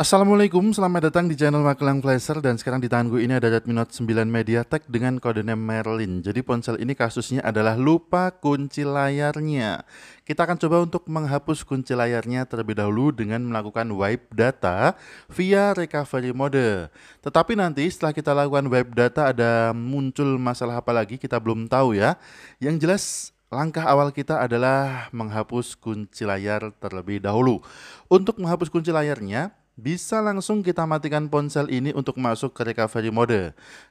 Assalamualaikum, selamat datang di channel Magelang Flasher dan sekarang di tangan gue ini ada Redmi Note 9 MediaTek dengan kode name Merlin. Jadi ponsel ini kasusnya adalah lupa kunci layarnya. Kita akan coba untuk menghapus kunci layarnya terlebih dahulu dengan melakukan wipe data via recovery mode. Tetapi nanti setelah kita lakukan wipe data ada muncul masalah apa lagi kita belum tahu ya. Yang jelas Langkah awal kita adalah menghapus kunci layar terlebih dahulu. Untuk menghapus kunci layarnya, bisa langsung kita matikan ponsel ini untuk masuk ke recovery mode.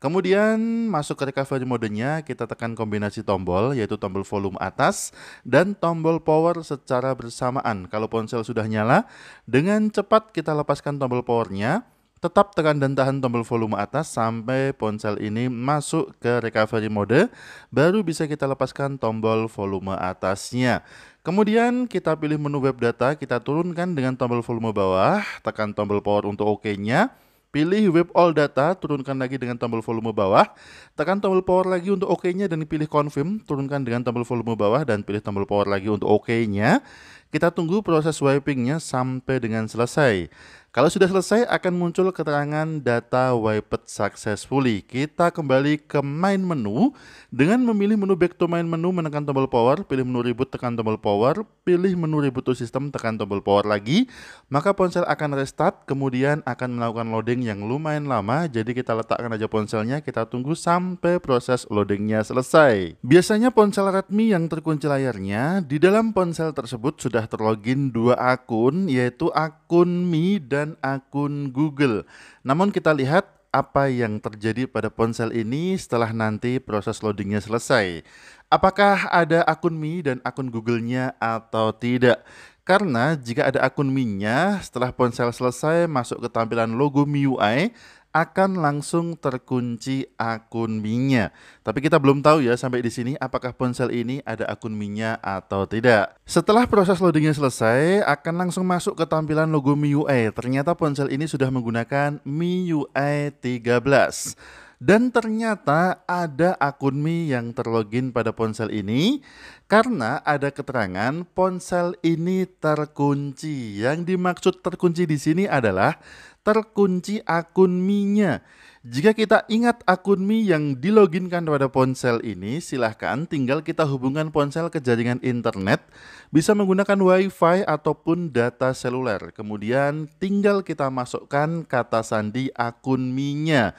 Kemudian masuk ke recovery modenya kita tekan kombinasi tombol yaitu tombol volume atas dan tombol power secara bersamaan. Kalau ponsel sudah nyala, dengan cepat kita lepaskan tombol powernya Tetap tekan dan tahan tombol volume atas sampai ponsel ini masuk ke recovery mode, baru bisa kita lepaskan tombol volume atasnya. Kemudian kita pilih menu web data, kita turunkan dengan tombol volume bawah, tekan tombol power untuk OK-nya, pilih web all data, turunkan lagi dengan tombol volume bawah, tekan tombol power lagi untuk OK-nya dan pilih confirm, turunkan dengan tombol volume bawah dan pilih tombol power lagi untuk OK-nya. Kita tunggu proses wipingnya sampai dengan selesai. Kalau sudah selesai akan muncul keterangan data wiped successfully. Kita kembali ke main menu dengan memilih menu back to main menu menekan tombol power, pilih menu reboot tekan tombol power, pilih menu reboot to system tekan tombol power lagi, maka ponsel akan restart kemudian akan melakukan loading yang lumayan lama. Jadi kita letakkan aja ponselnya, kita tunggu sampai proses loadingnya selesai. Biasanya ponsel Redmi yang terkunci layarnya, di dalam ponsel tersebut sudah terlogin dua akun yaitu akun Mi dan dan akun Google. Namun kita lihat apa yang terjadi pada ponsel ini setelah nanti proses loadingnya selesai. Apakah ada akun Mi dan akun Google-nya atau tidak? Karena jika ada akun Mi-nya, setelah ponsel selesai masuk ke tampilan logo MIUI, akan langsung terkunci akun minya. Tapi kita belum tahu ya sampai di sini apakah ponsel ini ada akun minya atau tidak. Setelah proses loadingnya selesai, akan langsung masuk ke tampilan logo MIUI. Ternyata ponsel ini sudah menggunakan MIUI 13. Dan ternyata ada akun Mi yang terlogin pada ponsel ini karena ada keterangan ponsel ini terkunci. Yang dimaksud terkunci di sini adalah terkunci akun Mi-nya. Jika kita ingat akun Mi yang diloginkan pada ponsel ini, silahkan tinggal kita hubungkan ponsel ke jaringan internet, bisa menggunakan WiFi ataupun data seluler. Kemudian tinggal kita masukkan kata sandi akun Mi-nya.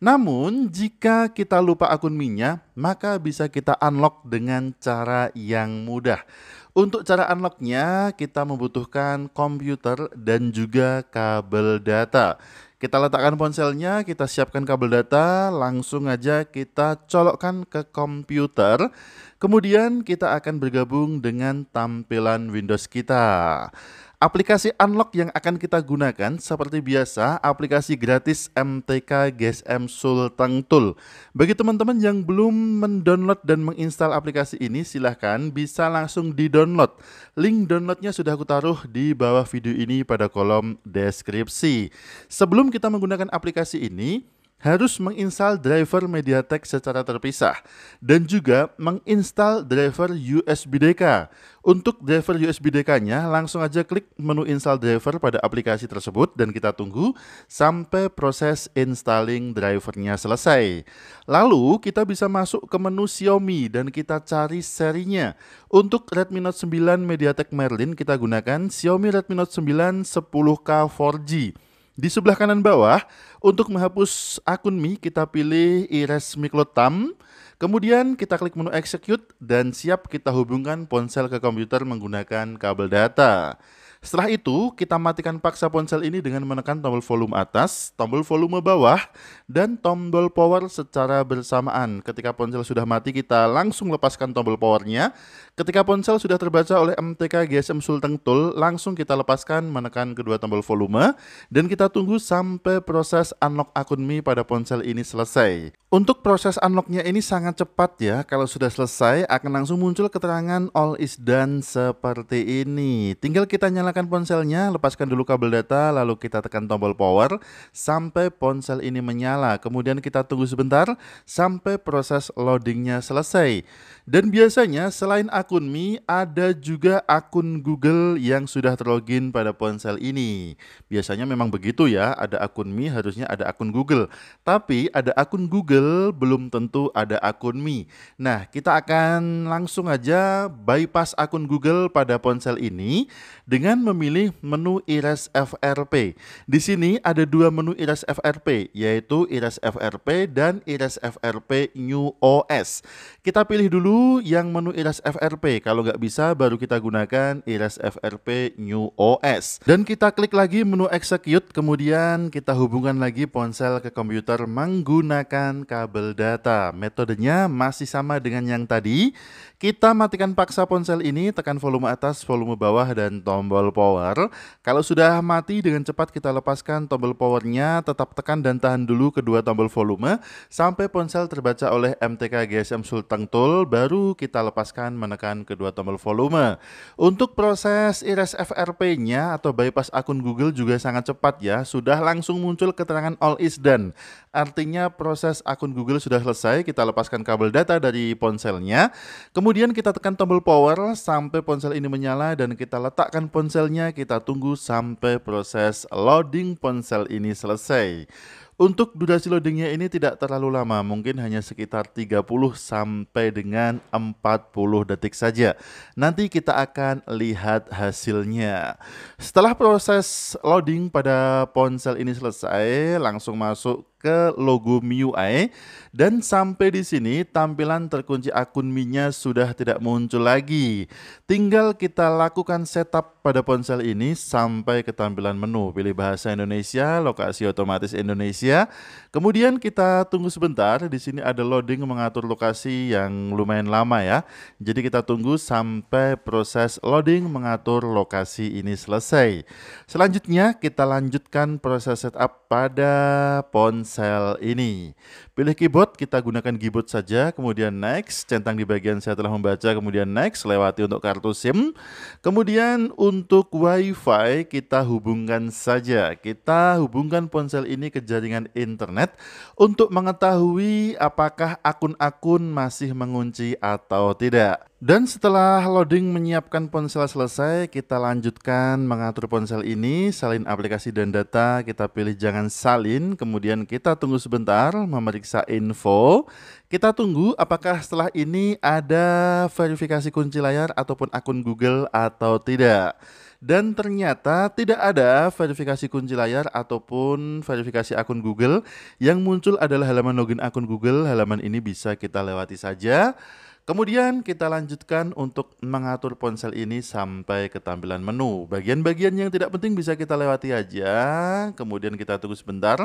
Namun, jika kita lupa akun MINYA, maka bisa kita unlock dengan cara yang mudah. Untuk cara unlocknya, kita membutuhkan komputer dan juga kabel data. Kita letakkan ponselnya, kita siapkan kabel data, langsung aja kita colokkan ke komputer. Kemudian kita akan bergabung dengan tampilan Windows kita. Aplikasi Unlock yang akan kita gunakan seperti biasa aplikasi gratis MTK GSM Sultan Tool. Bagi teman-teman yang belum mendownload dan menginstal aplikasi ini silahkan bisa langsung di-download. Link downloadnya sudah aku taruh di bawah video ini pada kolom deskripsi. Sebelum kita menggunakan aplikasi ini, harus menginstal driver MediaTek secara terpisah dan juga menginstal driver USB DK. Untuk driver USB dk nya langsung aja klik menu install driver pada aplikasi tersebut dan kita tunggu sampai proses installing drivernya selesai. Lalu kita bisa masuk ke menu Xiaomi dan kita cari serinya. Untuk Redmi Note 9 MediaTek Merlin kita gunakan Xiaomi Redmi Note 9 10K 4G. Di sebelah kanan bawah, untuk menghapus akun Mi, kita pilih Ires Miklotam. Kemudian kita klik menu execute dan siap kita hubungkan ponsel ke komputer menggunakan kabel data. Setelah itu, kita matikan paksa ponsel ini dengan menekan tombol volume atas, tombol volume bawah, dan tombol power secara bersamaan. Ketika ponsel sudah mati, kita langsung lepaskan tombol powernya. Ketika ponsel sudah terbaca oleh MTK GSM Sulteng Tool, langsung kita lepaskan menekan kedua tombol volume, dan kita tunggu sampai proses unlock akun Mi pada ponsel ini selesai. Untuk proses unlocknya ini sangat cepat ya, kalau sudah selesai akan langsung muncul keterangan all is done seperti ini. Tinggal kita nyalakan nyalakan ponselnya, lepaskan dulu kabel data, lalu kita tekan tombol power sampai ponsel ini menyala. Kemudian kita tunggu sebentar sampai proses loadingnya selesai. Dan biasanya selain akun Mi, ada juga akun Google yang sudah terlogin pada ponsel ini. Biasanya memang begitu ya, ada akun Mi harusnya ada akun Google. Tapi ada akun Google belum tentu ada akun Mi. Nah, kita akan langsung aja bypass akun Google pada ponsel ini dengan memilih menu IRES FRP. Di sini ada dua menu IRES FRP, yaitu IRES FRP dan IRES FRP New OS. Kita pilih dulu yang menu IRES FRP. Kalau nggak bisa, baru kita gunakan IRES FRP New OS. Dan kita klik lagi menu Execute, kemudian kita hubungkan lagi ponsel ke komputer menggunakan kabel data. Metodenya masih sama dengan yang tadi. Kita matikan paksa ponsel ini, tekan volume atas, volume bawah, dan tombol tombol power. Kalau sudah mati dengan cepat kita lepaskan tombol powernya, tetap tekan dan tahan dulu kedua tombol volume sampai ponsel terbaca oleh MTK GSM Sultan Tool, baru kita lepaskan menekan kedua tombol volume. Untuk proses iris FRP-nya atau bypass akun Google juga sangat cepat ya, sudah langsung muncul keterangan all is done. Artinya proses akun Google sudah selesai, kita lepaskan kabel data dari ponselnya. Kemudian kita tekan tombol power sampai ponsel ini menyala dan kita letakkan ponsel ponselnya kita tunggu sampai proses loading ponsel ini selesai. Untuk durasi loadingnya ini tidak terlalu lama, mungkin hanya sekitar 30 sampai dengan 40 detik saja. Nanti kita akan lihat hasilnya. Setelah proses loading pada ponsel ini selesai, langsung masuk ke logo MIUI dan sampai di sini tampilan terkunci akun mi sudah tidak muncul lagi. Tinggal kita lakukan setup pada ponsel ini sampai ke tampilan menu, pilih bahasa Indonesia, lokasi otomatis Indonesia. Kemudian kita tunggu sebentar, di sini ada loading mengatur lokasi yang lumayan lama ya. Jadi kita tunggu sampai proses loading mengatur lokasi ini selesai. Selanjutnya kita lanjutkan proses setup pada ponsel sel ini. Pilih keyboard, kita gunakan keyboard saja, kemudian next, centang di bagian saya telah membaca, kemudian next, lewati untuk kartu SIM. Kemudian untuk WiFi kita hubungkan saja, kita hubungkan ponsel ini ke jaringan internet untuk mengetahui apakah akun-akun masih mengunci atau tidak. Dan setelah loading menyiapkan ponsel selesai, kita lanjutkan mengatur ponsel ini, salin aplikasi dan data, kita pilih jangan salin, kemudian kita kita tunggu sebentar memeriksa info. Kita tunggu apakah setelah ini ada verifikasi kunci layar ataupun akun Google atau tidak. Dan ternyata tidak ada verifikasi kunci layar ataupun verifikasi akun Google. Yang muncul adalah halaman login akun Google. Halaman ini bisa kita lewati saja. Kemudian kita lanjutkan untuk mengatur ponsel ini sampai ke tampilan menu. Bagian-bagian yang tidak penting bisa kita lewati aja. Kemudian kita tunggu sebentar.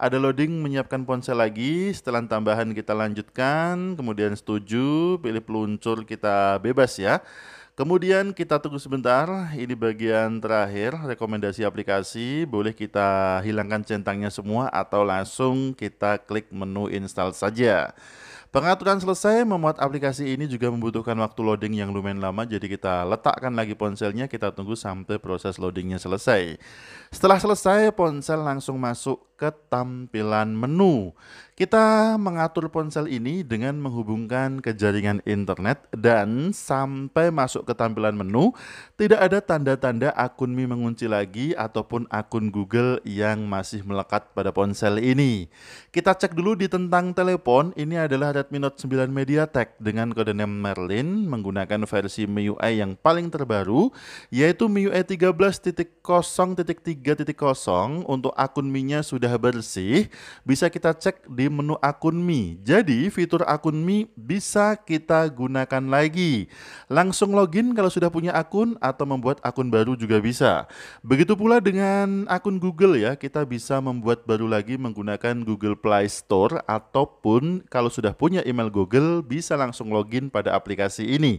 Ada loading menyiapkan ponsel lagi. Setelah tambahan kita lanjutkan. Kemudian setuju. Pilih peluncur kita bebas ya. Kemudian kita tunggu sebentar, ini bagian terakhir, rekomendasi aplikasi, boleh kita hilangkan centangnya semua atau langsung kita klik menu install saja. Pengaturan selesai, memuat aplikasi ini juga membutuhkan waktu loading yang lumayan lama, jadi kita letakkan lagi ponselnya, kita tunggu sampai proses loadingnya selesai. Setelah selesai, ponsel langsung masuk tampilan menu. Kita mengatur ponsel ini dengan menghubungkan ke jaringan internet dan sampai masuk ke tampilan menu, tidak ada tanda-tanda akun Mi mengunci lagi ataupun akun Google yang masih melekat pada ponsel ini. Kita cek dulu di tentang telepon, ini adalah Redmi Note 9 MediaTek dengan kode name Merlin menggunakan versi MIUI yang paling terbaru yaitu MIUI 13.0.3.0 untuk akun Mi-nya sudah sudah bersih, bisa kita cek di menu akun Mi. Jadi fitur akun Mi bisa kita gunakan lagi. Langsung login kalau sudah punya akun atau membuat akun baru juga bisa. Begitu pula dengan akun Google ya, kita bisa membuat baru lagi menggunakan Google Play Store ataupun kalau sudah punya email Google bisa langsung login pada aplikasi ini.